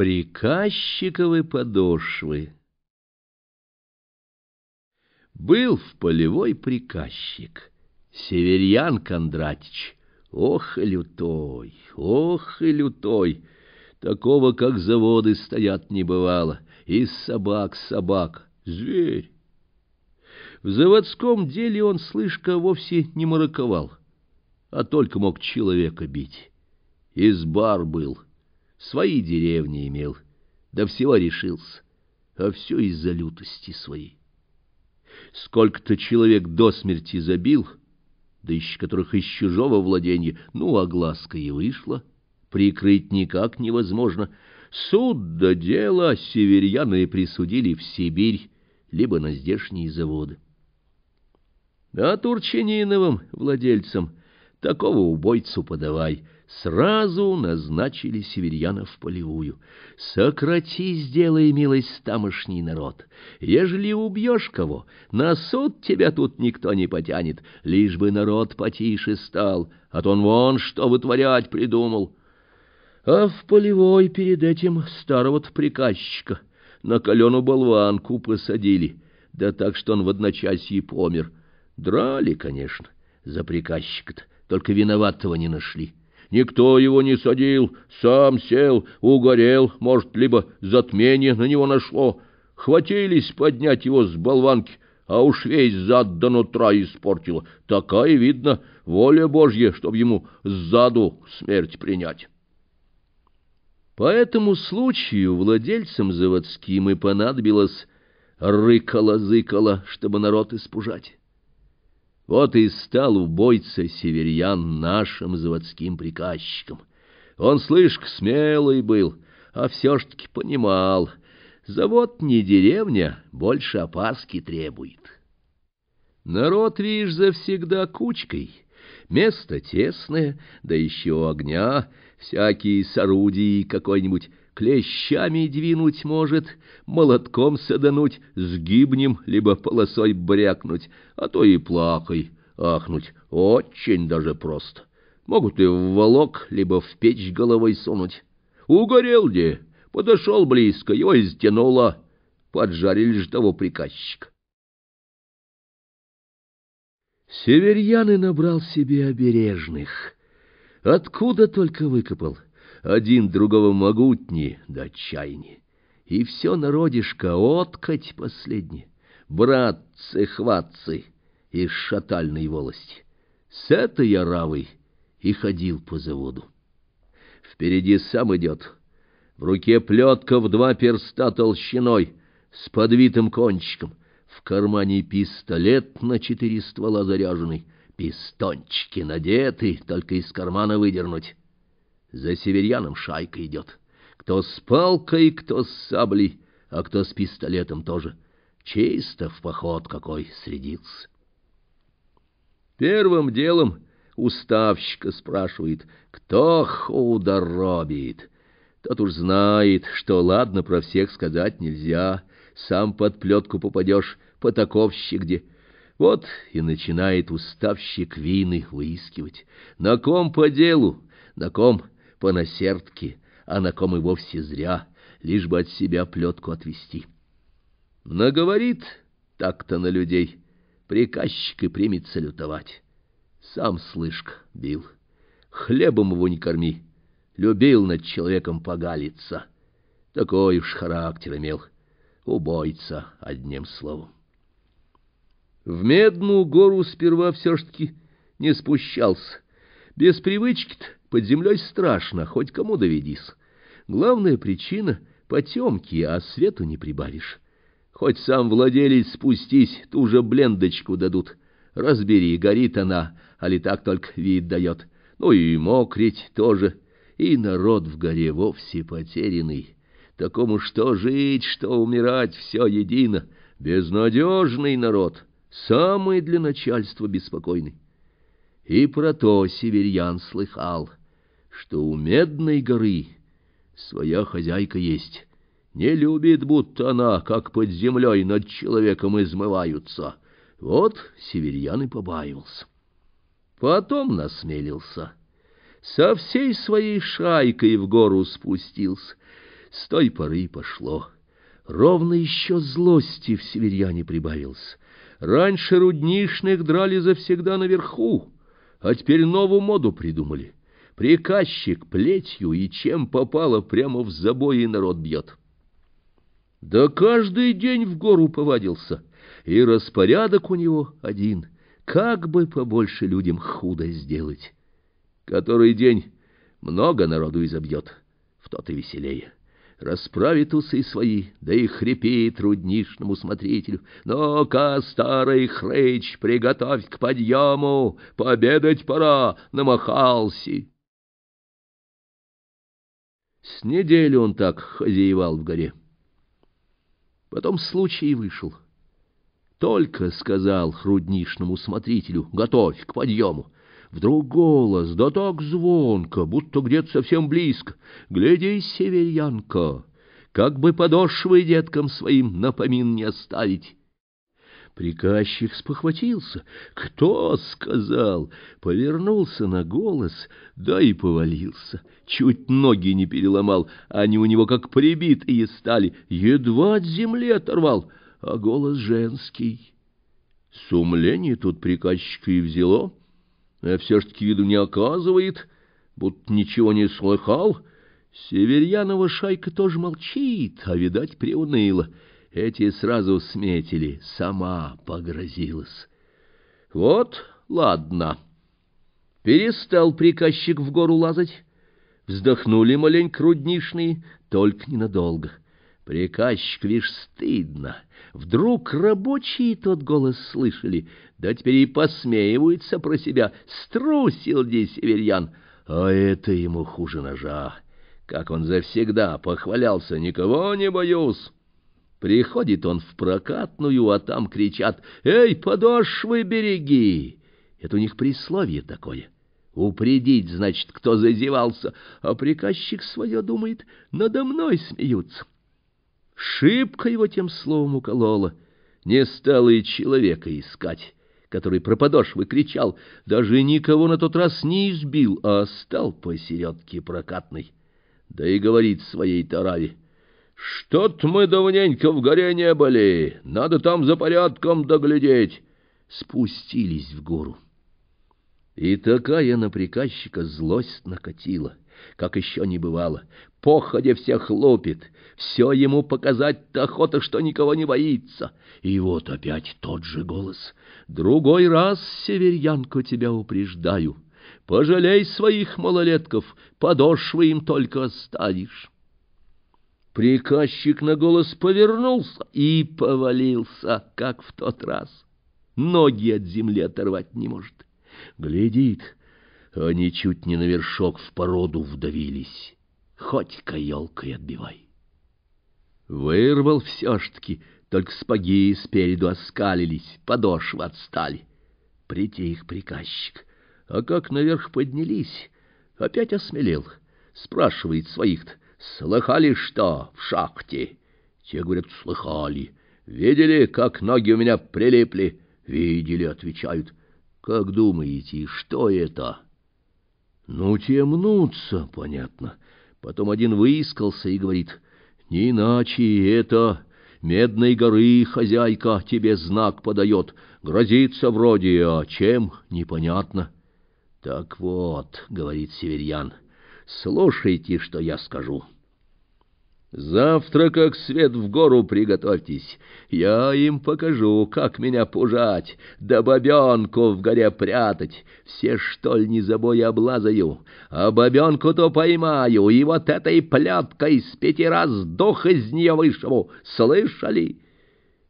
Приказчиковы подошвы. Был в полевой приказчик, Северьян Кондратич. Ох и лютой, ох и лютой! Такого, как заводы стоят, не бывало. Из собак собак, зверь. В заводском деле он, слышка, вовсе не мараковал, а только мог человека бить. Из бар был — свои деревни имел, да всего решился, а все из-за лютости своей. Сколько-то человек до смерти забил, да еще которых из чужого владения, ну, а глазка и вышла, прикрыть никак невозможно. Суд да дело северяны присудили в Сибирь, либо на здешние заводы. А Турчининовым владельцам такого убойцу подавай — сразу назначили северьяна в полевую. «Сократи, сделай милость тамошний народ. Ежели убьешь кого, на суд тебя тут никто не потянет, лишь бы народ потише стал, а то он вон что вытворять придумал». А в полевой перед этим старого приказчика на калену болванку посадили, да так, что он в одночасье помер. Драли, конечно, за приказчика-то, только виноватого не нашли. Никто его не садил, сам сел, угорел, может, либо затмение на него нашло. Хватились поднять его с болванки, а уж весь зад до нутра испортила. Такая, видно, воля Божья, чтобы ему сзаду смерть принять». По этому случаю владельцам заводским и понадобилось рыкало-зыкало, чтобы народ испужать. Вот и стал убойца северьян нашим заводским приказчиком. Он, слышь, смелый был, а все ж таки понимал, завод не деревня, больше опаски требует. Народ, видишь, завсегда кучкой, место тесное, да еще огня, всякие с орудий какой-нибудь клещами двинуть может, молотком садануть, сгибнем, либо полосой брякнуть, а то и плакой ахнуть. Очень даже просто. Могут и в волок, либо в печь головой сунуть. Угорел где? Подошел близко, его изтянуло, стянуло. Поджарили же того приказчика. Северьян набрал себе обережных. Откуда только выкопал — один другого могутни до чайни, И все народишко откать последний, братцы-хватцы из шатальной волости. С этой я равой и ходил по заводу. Впереди сам идет, в руке плетка в два перста толщиной, с подвитым кончиком, в кармане пистолет на четыре ствола заряженный, пистончики надеты, только из кармана выдернуть. За северяном шайка идет. Кто с палкой, кто с саблей, а кто с пистолетом тоже. Чисто в поход какой средился. Первым делом уставщика спрашивает, кто худо робит. Тот уж знает, что ладно про всех сказать нельзя, сам под плетку попадешь, потаковщик где. Вот и начинает уставщик вины выискивать. На ком по делу, на ком по насердке, а на ком и вовсе зря, лишь бы от себя плетку отвести. Наговорит так-то на людей, приказчик и примет салютовать. Сам слышка бил, хлебом его не корми, любил над человеком погалиться. Такой уж характер имел, убойца, одним словом. В Медную гору сперва все-таки не спущался. Без привычки-то под землей страшно, хоть кому доведись. Главная причина — потемки, а свету не прибавишь. Хоть сам владелец спустись, ту же блендочку дадут. Разбери, горит она, а ли так только вид дает. Ну и мокрить тоже. И народ в горе вовсе потерянный. Такому что жить, что умирать, все едино. Безнадежный народ, самый для начальства беспокойный. И про то северьян слыхал что у Медной горы своя хозяйка есть. Не любит, будто она, как под землей над человеком измываются. Вот северьян и побаивался. Потом насмелился. Со всей своей шайкой в гору спустился. С той поры пошло. Ровно еще злости в северьяне прибавилось. Раньше руднишных драли завсегда наверху, а теперь новую моду придумали — Приказчик плетью и чем попало прямо в забои народ бьет. Да каждый день в гору повадился, и распорядок у него один — как бы побольше людям худо сделать. Который день много народу изобьет, в тот и веселее. Расправит усы свои, да и хрипит труднишному смотрителю. Ну-ка, старый хрыч, приготовь к подъему, победать пора, намахался. С недели он так хозяевал в горе. Потом случай вышел. Только сказал хруднишному смотрителю «Готовь к подъему». Вдруг голос, да так звонко, будто где-то совсем близко. «Гляди, северянка, как бы подошвы деткам своим напомин не оставить». Приказчик спохватился. Кто сказал? Повернулся на голос, да и повалился. Чуть ноги не переломал, они у него как прибитые стали. Едва от земли оторвал, а голос женский. Сумление тут приказчика и взяло, а все ж таки виду не оказывает, будто ничего не слыхал. Северьянова шайка тоже молчит, а, видать, приуныла. Эти сразу сметили, сама погрозилась. Вот, ладно. Перестал приказчик в гору лазать. Вздохнули маленько руднишный, только ненадолго. Приказчик, лишь стыдно. Вдруг рабочие тот голос слышали, да теперь и посмеиваются про себя. Струсил здесь северьян, а это ему хуже ножа. Как он завсегда похвалялся, никого не боюсь. Приходит он в прокатную, а там кричат «Эй, подошвы береги!» Это у них присловие такое. Упредить, значит, кто зазевался, а приказчик свое думает, надо мной смеются. Шибко его тем словом уколола. Не стало и человека искать, который про подошвы кричал, даже никого на тот раз не избил, а стал посередке прокатной. Да и говорит своей Тараве, что-то мы давненько в горе не были, надо там за порядком доглядеть. Спустились в гору. И такая на приказчика злость накатила, как еще не бывало. Походя всех лопит, все ему показать-то охота, что никого не боится. И вот опять тот же голос. «Другой раз, северянку, тебя упреждаю. Пожалей своих малолетков, подошвы им только оставишь». Приказчик на голос повернулся и повалился, как в тот раз. Ноги от земли оторвать не может. Глядит, они чуть не на вершок в породу вдавились. Хоть каелкой отбивай. Вырвал все-таки, только спаги спереду оскалились, подошвы отстали. Притих приказчик. А как наверх поднялись, опять осмелел. Спрашивает своих-то. Слыхали что в шахте? Те говорят, слыхали. Видели, как ноги у меня прилипли? Видели, отвечают. Как думаете, что это? Ну, те понятно. Потом один выискался и говорит, не иначе это... Медной горы хозяйка тебе знак подает, грозится вроде, а чем — непонятно. — Так вот, — говорит Северьян, — слушайте, что я скажу. — Завтра, как свет в гору, приготовьтесь. Я им покажу, как меня пужать, да бабенку в горе прятать. Все, что ли, не забой облазаю, а бабенку-то поймаю, и вот этой пляткой с пяти раз дух из нее вышибу. Слышали?»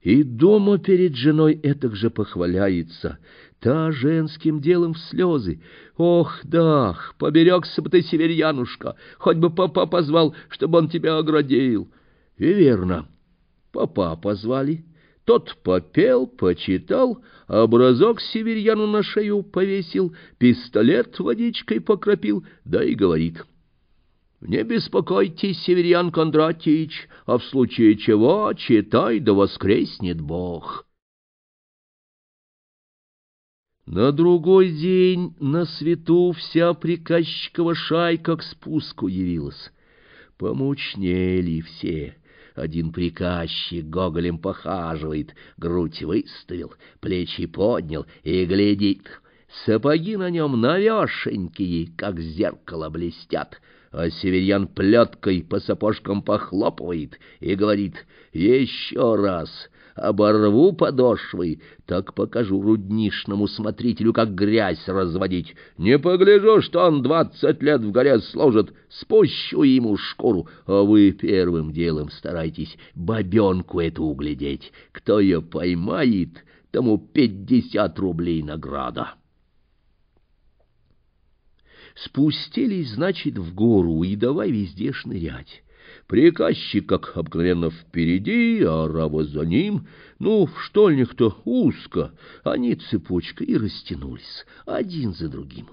И дома перед женой этак же похваляется, та женским делом в слезы. Ох, дах, поберегся бы ты, северянушка, хоть бы папа позвал, чтобы он тебя оградил. И верно, папа позвали. Тот попел, почитал, образок Северяну на шею повесил, пистолет водичкой покропил, да и говорит — не беспокойтесь, Северьян Кондратьевич, а в случае чего, читай, да воскреснет Бог. На другой день на свету вся приказчикова шайка к спуску явилась. Помучнели все. Один приказчик гоголем похаживает, грудь выставил, плечи поднял и глядит. Сапоги на нем навешенькие, как зеркало блестят — а северьян плеткой по сапожкам похлопывает и говорит «Еще раз оборву подошвы, так покажу руднишному смотрителю, как грязь разводить. Не погляжу, что он двадцать лет в горе сложит. спущу ему шкуру, а вы первым делом старайтесь бабенку эту углядеть. Кто ее поймает, тому пятьдесят рублей награда». Спустились, значит, в гору, и давай везде шнырять. Приказчик, как обыкновенно, впереди, а Рава за ним. Ну, в штольнях-то узко, они цепочка и растянулись, один за другим.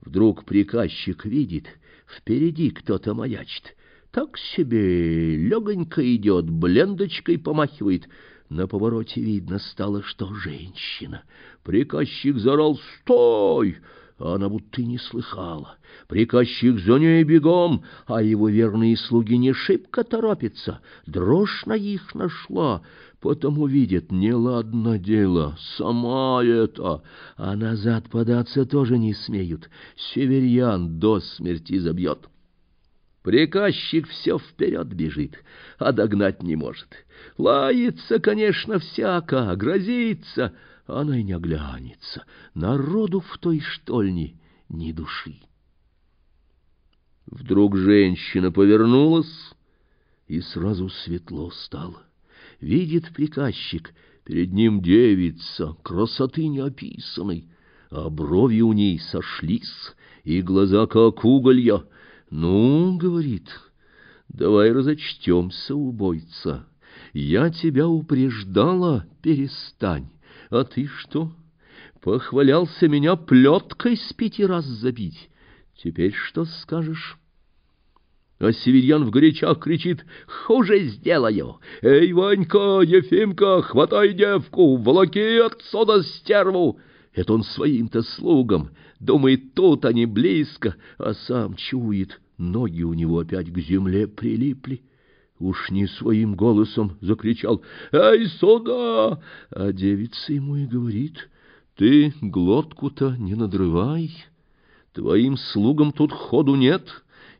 Вдруг приказчик видит, впереди кто-то маячит. Так себе легонько идет, блендочкой помахивает. На повороте видно стало, что женщина. Приказчик зарал «Стой!» она будто и не слыхала. Приказчик за ней бегом, а его верные слуги не шибко торопятся, дрожь на их нашла, потому видит, неладно дело, сама это, а назад податься тоже не смеют, северьян до смерти забьет. Приказчик все вперед бежит, а догнать не может. Лается, конечно, всяко, грозится, она и не оглянется. Народу в той штольне ни души. Вдруг женщина повернулась, и сразу светло стало. Видит приказчик, перед ним девица, красоты неописанной, а брови у ней сошлись, и глаза как уголья. «Ну, — говорит, — давай разочтемся, убойца, я тебя упреждала, перестань». А ты что? Похвалялся меня плеткой с пяти раз забить. Теперь что скажешь? А Северьян в горячах кричит «Хуже сделаю! Эй, Ванька, Ефимка, хватай девку, волоки отсюда стерву!» Это он своим-то слугам, думает, тут они близко, а сам чует, ноги у него опять к земле прилипли уж не своим голосом закричал «Эй, сода, А девица ему и говорит «Ты глотку-то не надрывай, твоим слугам тут ходу нет,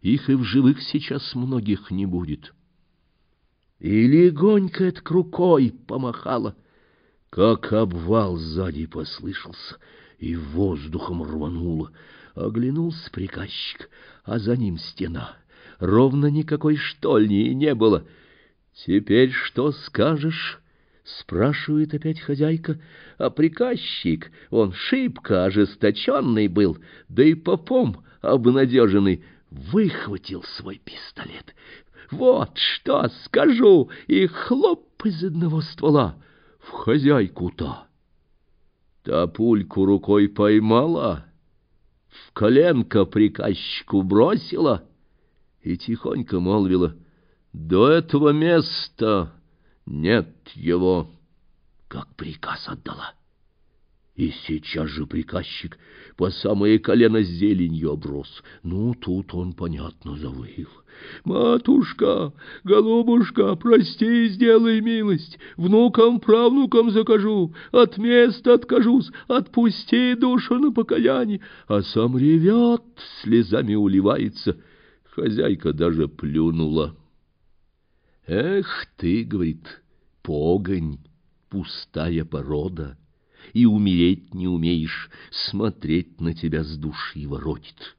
их и в живых сейчас многих не будет». И легонько это рукой помахала, как обвал сзади послышался, и воздухом рвануло. Оглянулся приказчик, а за ним стена — ровно никакой штольни и не было. «Теперь что скажешь?» — спрашивает опять хозяйка. А приказчик, он шибко ожесточенный был, да и попом обнадеженный, выхватил свой пистолет. «Вот что скажу!» И хлоп из одного ствола в хозяйку-то. Та пульку рукой поймала, в коленко приказчику бросила — и тихонько молвила «До этого места нет его!» Как приказ отдала. И сейчас же приказчик по самое колено зеленью оброс. Ну, тут он, понятно, завыл. «Матушка, голубушка, прости, сделай милость. Внукам, правнукам закажу, от места откажусь, отпусти душу на покаяние». А сам ревет, слезами уливается. Хозяйка даже плюнула. «Эх ты, — говорит, — погонь, пустая порода, и умереть не умеешь, смотреть на тебя с души воротит».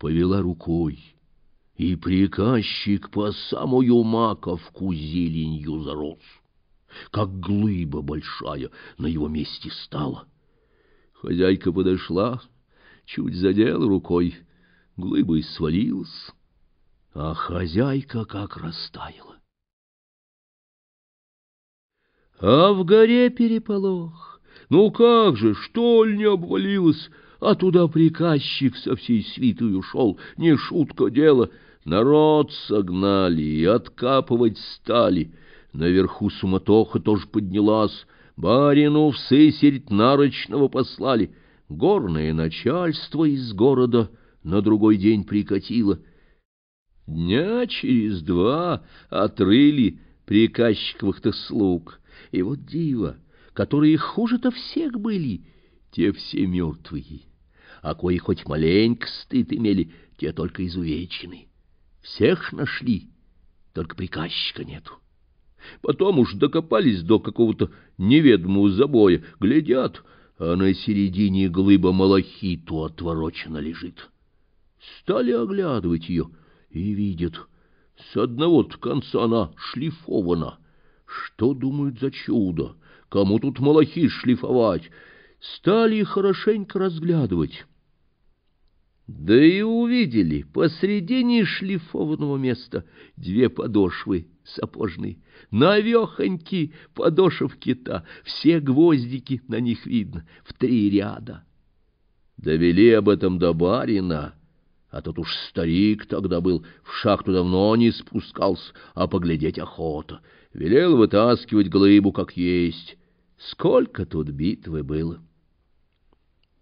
Повела рукой, и приказчик по самую маковку зеленью зарос, как глыба большая на его месте стала. Хозяйка подошла, чуть задел рукой, глыбой свалилась, а хозяйка как растаяла. А в горе переполох. Ну как же, что ли не обвалилось? А туда приказчик со всей свитой ушел. Не шутка дело. Народ согнали и откапывать стали. Наверху суматоха тоже поднялась. Барину в сысередь нарочного послали. Горное начальство из города на другой день прикатило — Дня через два отрыли приказчиковых-то слуг. И вот диво, которые хуже-то всех были, те все мертвые. А кои хоть маленько стыд имели, те только изувечены. Всех нашли, только приказчика нету. Потом уж докопались до какого-то неведомого забоя, глядят, а на середине глыба малахиту отворочена лежит. Стали оглядывать ее — и видит. С одного конца она шлифована. Что думают за чудо? Кому тут малахи шлифовать? Стали хорошенько разглядывать. Да и увидели посредине шлифованного места две подошвы сапожные. Навехоньки подошев кита, все гвоздики на них видно, в три ряда. Довели об этом до барина, а тот уж старик тогда был, в шахту давно не спускался, а поглядеть охота. Велел вытаскивать глыбу как есть. Сколько тут битвы было!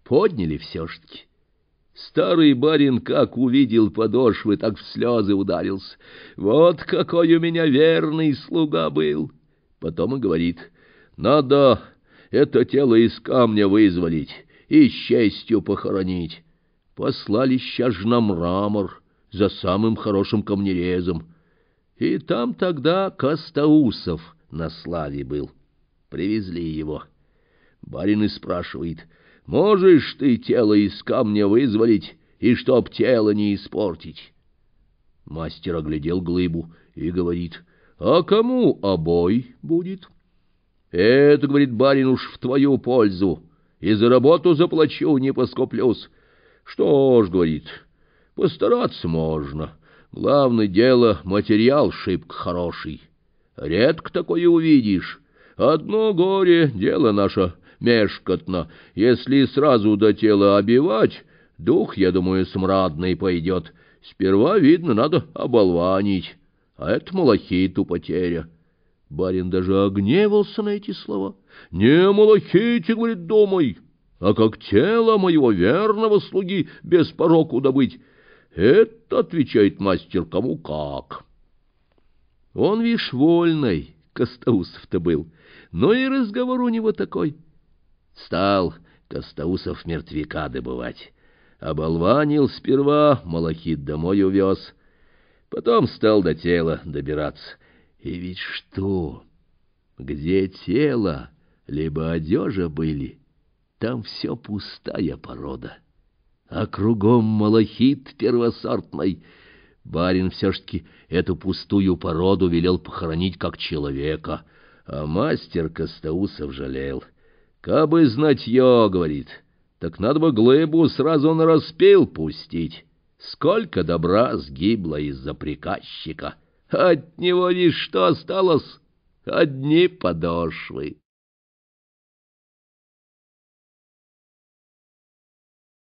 Подняли все-таки. Старый барин, как увидел подошвы, так в слезы ударился. Вот какой у меня верный слуга был! Потом и говорит, надо это тело из камня вызволить и с честью похоронить послали сейчас на мрамор за самым хорошим камнерезом. И там тогда Костоусов на славе был. Привезли его. Барин и спрашивает, «Можешь ты тело из камня вызволить, и чтоб тело не испортить?» Мастер оглядел глыбу и говорит, «А кому обой будет?» «Это, — говорит барин, — уж в твою пользу, и за работу заплачу, не поскоплюсь». Что ж, говорит, постараться можно. Главное дело, материал шибко хороший. Редко такое увидишь. Одно горе — дело наше мешкотно. Если сразу до тела обивать, дух, я думаю, смрадный пойдет. Сперва, видно, надо оболванить. А это малахиту потеря. Барин даже огневался на эти слова. «Не малахите, — говорит, — думай!» а как тело моего верного слуги без пороку добыть? Это, — отвечает мастер, — кому как. Он, вишь, вольный, Костаусов то был, но и разговор у него такой. Стал Костаусов мертвяка добывать. Оболванил сперва, малахит домой увез, потом стал до тела добираться. И ведь что? Где тело? Либо одежа были, там все пустая порода, а кругом малахит первосортный. Барин все-таки эту пустую породу велел похоронить как человека, а мастер Костаусов жалел. «Кабы знатье, — говорит, — так надо бы глыбу сразу на распил пустить. Сколько добра сгибло из-за приказчика! От него что осталось, одни подошвы».